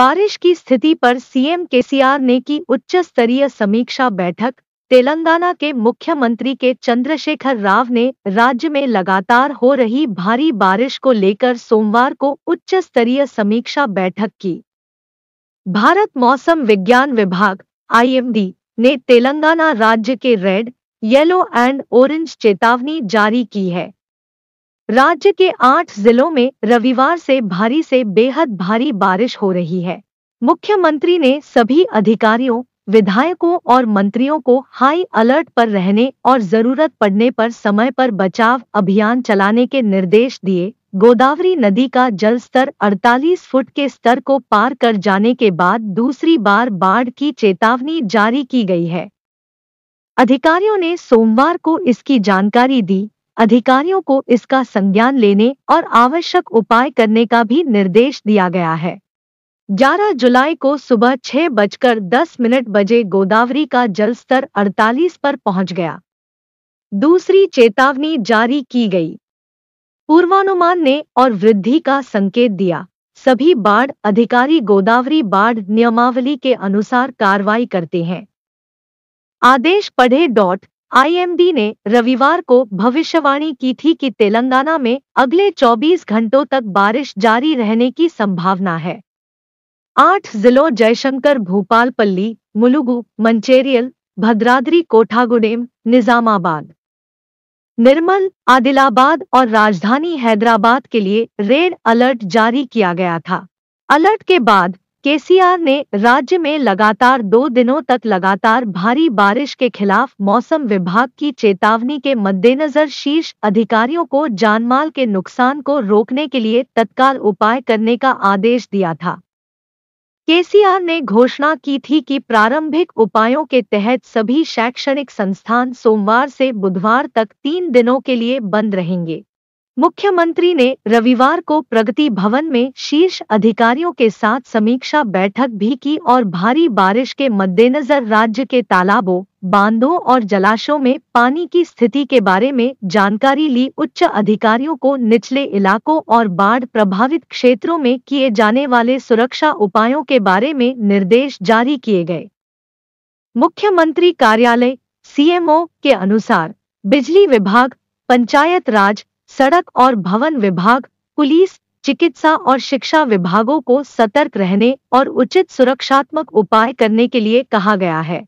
बारिश की स्थिति पर सीएम केसीआर ने की उच्च स्तरीय समीक्षा बैठक तेलंगाना के मुख्यमंत्री के चंद्रशेखर राव ने राज्य में लगातार हो रही भारी बारिश को लेकर सोमवार को उच्च स्तरीय समीक्षा बैठक की भारत मौसम विज्ञान विभाग आईएमडी ने तेलंगाना राज्य के रेड येलो एंड ऑरेंज चेतावनी जारी की है राज्य के आठ जिलों में रविवार से भारी से बेहद भारी बारिश हो रही है मुख्यमंत्री ने सभी अधिकारियों विधायकों और मंत्रियों को हाई अलर्ट पर रहने और जरूरत पड़ने पर समय पर बचाव अभियान चलाने के निर्देश दिए गोदावरी नदी का जल स्तर 48 फुट के स्तर को पार कर जाने के बाद दूसरी बार बाढ़ की चेतावनी जारी की गई है अधिकारियों ने सोमवार को इसकी जानकारी दी अधिकारियों को इसका संज्ञान लेने और आवश्यक उपाय करने का भी निर्देश दिया गया है 11 जुलाई को सुबह छह बजकर दस मिनट बजे गोदावरी का जलस्तर अड़तालीस पर पहुंच गया दूसरी चेतावनी जारी की गई पूर्वानुमान ने और वृद्धि का संकेत दिया सभी बाढ़ अधिकारी गोदावरी बाढ़ नियमावली के अनुसार कार्रवाई करते हैं आदेश पढ़े डॉट आईएमडी ने रविवार को भविष्यवाणी की थी कि तेलंगाना में अगले 24 घंटों तक बारिश जारी रहने की संभावना है आठ जिलों जयशंकर भोपालपल्ली मुलुगु मंचेरियल भद्राद्री कोठागुडेम निजामाबाद निर्मल आदिलाबाद और राजधानी हैदराबाद के लिए रेड अलर्ट जारी किया गया था अलर्ट के बाद केसीआर ने राज्य में लगातार दो दिनों तक लगातार भारी बारिश के खिलाफ मौसम विभाग की चेतावनी के मद्देनजर शीर्ष अधिकारियों को जानमाल के नुकसान को रोकने के लिए तत्काल उपाय करने का आदेश दिया था केसीआर ने घोषणा की थी कि प्रारंभिक उपायों के तहत सभी शैक्षणिक संस्थान सोमवार से बुधवार तक तीन दिनों के लिए बंद रहेंगे मुख्यमंत्री ने रविवार को प्रगति भवन में शीर्ष अधिकारियों के साथ समीक्षा बैठक भी की और भारी बारिश के मद्देनजर राज्य के तालाबों बांधों और जलाशयों में पानी की स्थिति के बारे में जानकारी ली उच्च अधिकारियों को निचले इलाकों और बाढ़ प्रभावित क्षेत्रों में किए जाने वाले सुरक्षा उपायों के बारे में निर्देश जारी किए गए मुख्यमंत्री कार्यालय सीएमओ के अनुसार बिजली विभाग पंचायत राज सड़क और भवन विभाग पुलिस चिकित्सा और शिक्षा विभागों को सतर्क रहने और उचित सुरक्षात्मक उपाय करने के लिए कहा गया है